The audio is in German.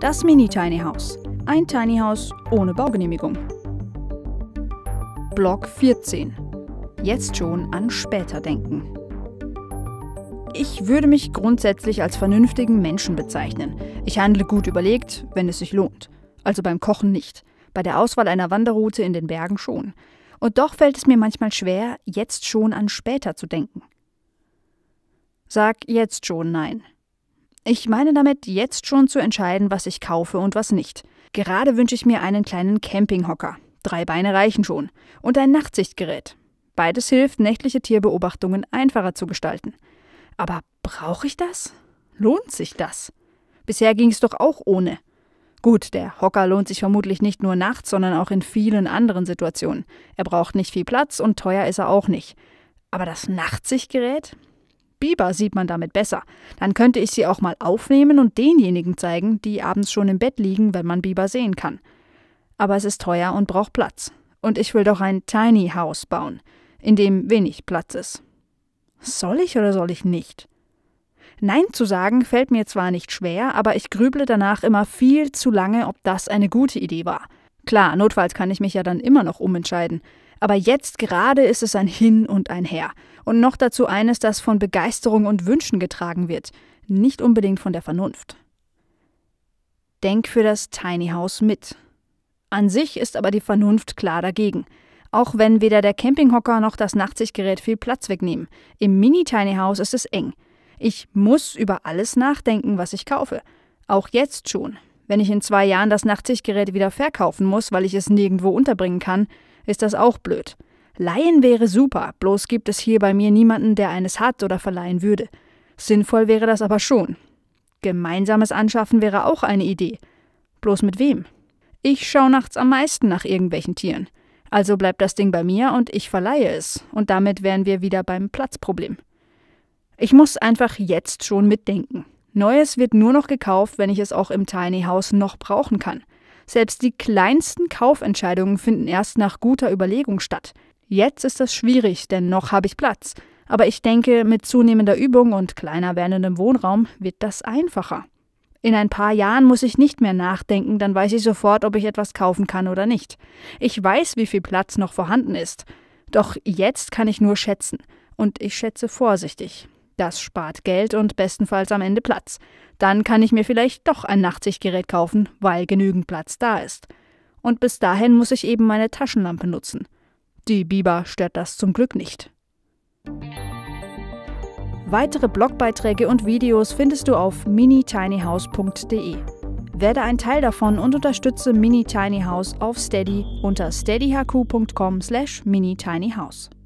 Das Mini Tiny House. Ein Tiny House ohne Baugenehmigung. Block 14. Jetzt schon an später denken. Ich würde mich grundsätzlich als vernünftigen Menschen bezeichnen. Ich handle gut überlegt, wenn es sich lohnt. Also beim Kochen nicht. Bei der Auswahl einer Wanderroute in den Bergen schon. Und doch fällt es mir manchmal schwer, jetzt schon an später zu denken. Sag jetzt schon nein. Ich meine damit, jetzt schon zu entscheiden, was ich kaufe und was nicht. Gerade wünsche ich mir einen kleinen Campinghocker. Drei Beine reichen schon. Und ein Nachtsichtgerät. Beides hilft, nächtliche Tierbeobachtungen einfacher zu gestalten. Aber brauche ich das? Lohnt sich das? Bisher ging es doch auch ohne. Gut, der Hocker lohnt sich vermutlich nicht nur nachts, sondern auch in vielen anderen Situationen. Er braucht nicht viel Platz und teuer ist er auch nicht. Aber das Nachtsichtgerät? Biber sieht man damit besser. Dann könnte ich sie auch mal aufnehmen und denjenigen zeigen, die abends schon im Bett liegen, wenn man Biber sehen kann. Aber es ist teuer und braucht Platz. Und ich will doch ein Tiny House bauen, in dem wenig Platz ist. Soll ich oder soll ich nicht? Nein zu sagen fällt mir zwar nicht schwer, aber ich grüble danach immer viel zu lange, ob das eine gute Idee war. Klar, notfalls kann ich mich ja dann immer noch umentscheiden. Aber jetzt gerade ist es ein Hin und ein Her. Und noch dazu eines, das von Begeisterung und Wünschen getragen wird, nicht unbedingt von der Vernunft. Denk für das Tiny House mit. An sich ist aber die Vernunft klar dagegen. Auch wenn weder der Campinghocker noch das Nachtsichtgerät viel Platz wegnehmen. Im Mini-Tiny House ist es eng. Ich muss über alles nachdenken, was ich kaufe. Auch jetzt schon. Wenn ich in zwei Jahren das Nachtsichtgerät wieder verkaufen muss, weil ich es nirgendwo unterbringen kann, ist das auch blöd. Leihen wäre super, bloß gibt es hier bei mir niemanden, der eines hat oder verleihen würde. Sinnvoll wäre das aber schon. Gemeinsames Anschaffen wäre auch eine Idee. Bloß mit wem? Ich schaue nachts am meisten nach irgendwelchen Tieren. Also bleibt das Ding bei mir und ich verleihe es. Und damit wären wir wieder beim Platzproblem. Ich muss einfach jetzt schon mitdenken. Neues wird nur noch gekauft, wenn ich es auch im Tiny House noch brauchen kann. Selbst die kleinsten Kaufentscheidungen finden erst nach guter Überlegung statt. Jetzt ist das schwierig, denn noch habe ich Platz. Aber ich denke, mit zunehmender Übung und kleiner werdendem Wohnraum wird das einfacher. In ein paar Jahren muss ich nicht mehr nachdenken, dann weiß ich sofort, ob ich etwas kaufen kann oder nicht. Ich weiß, wie viel Platz noch vorhanden ist. Doch jetzt kann ich nur schätzen. Und ich schätze vorsichtig. Das spart Geld und bestenfalls am Ende Platz. Dann kann ich mir vielleicht doch ein Nachtsichtgerät kaufen, weil genügend Platz da ist. Und bis dahin muss ich eben meine Taschenlampe nutzen. Die Biber stört das zum Glück nicht. Weitere Blogbeiträge und Videos findest du auf miniTinyHouse.de. Werde ein Teil davon und unterstütze Mini Tiny House auf Steady unter steadyhq.com/miniTinyHouse. slash